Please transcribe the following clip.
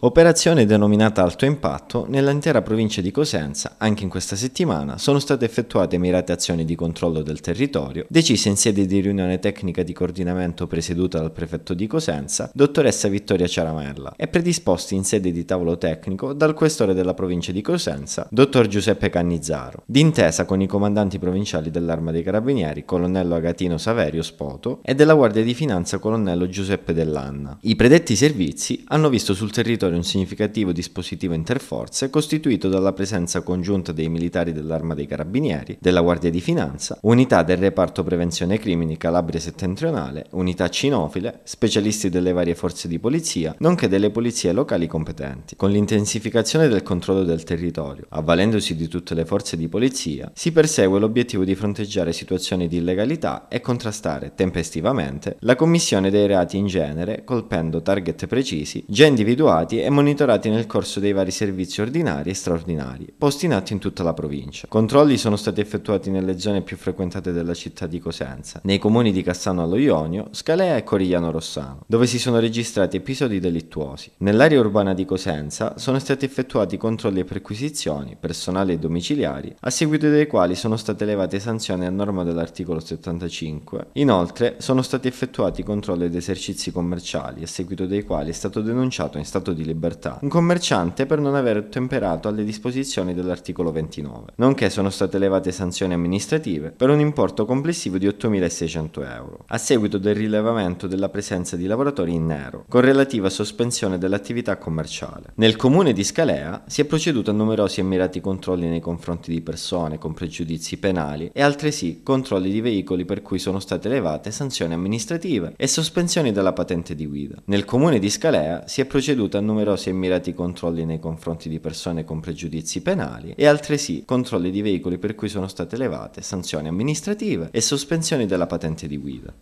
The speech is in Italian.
Operazione denominata Alto Impatto, nell'intera provincia di Cosenza, anche in questa settimana, sono state effettuate mirate azioni di controllo del territorio, decise in sede di riunione tecnica di coordinamento presieduta dal prefetto di Cosenza, dottoressa Vittoria Ciaramella, e predisposti in sede di tavolo tecnico dal questore della provincia di Cosenza, dottor Giuseppe Cannizzaro, d'intesa con i comandanti provinciali dell'Arma dei Carabinieri, colonnello Agatino Saverio Spoto, e della Guardia di Finanza, colonnello Giuseppe Dell'Anna. I predetti servizi hanno visto sul territorio territorio un significativo dispositivo interforze costituito dalla presenza congiunta dei militari dell'Arma dei Carabinieri, della Guardia di Finanza, unità del reparto prevenzione crimini Calabria settentrionale, unità cinofile, specialisti delle varie forze di polizia, nonché delle polizie locali competenti. Con l'intensificazione del controllo del territorio, avvalendosi di tutte le forze di polizia, si persegue l'obiettivo di fronteggiare situazioni di illegalità e contrastare tempestivamente la commissione dei reati in genere, colpendo target precisi già individuati effettuati e monitorati nel corso dei vari servizi ordinari e straordinari, posti in atto in tutta la provincia. Controlli sono stati effettuati nelle zone più frequentate della città di Cosenza, nei comuni di Cassano allo Ionio, Scalea e Corigliano Rossano, dove si sono registrati episodi delittuosi. Nell'area urbana di Cosenza sono stati effettuati controlli e perquisizioni, personali e domiciliari, a seguito dei quali sono state elevate sanzioni a norma dell'articolo 75. Inoltre sono stati effettuati controlli ed esercizi commerciali, a seguito dei quali è stato denunciato in stato di libertà, un commerciante per non aver ottemperato alle disposizioni dell'articolo 29, nonché sono state elevate sanzioni amministrative per un importo complessivo di 8.600 euro, a seguito del rilevamento della presenza di lavoratori in nero, con relativa sospensione dell'attività commerciale. Nel comune di Scalea si è proceduto a numerosi e mirati controlli nei confronti di persone con pregiudizi penali e altresì controlli di veicoli per cui sono state elevate sanzioni amministrative e sospensioni della patente di guida. Nel comune di Scalea si è proceduto a numerosi numerosi e mirati controlli nei confronti di persone con pregiudizi penali e altresì controlli di veicoli per cui sono state elevate sanzioni amministrative e sospensioni della patente di guida.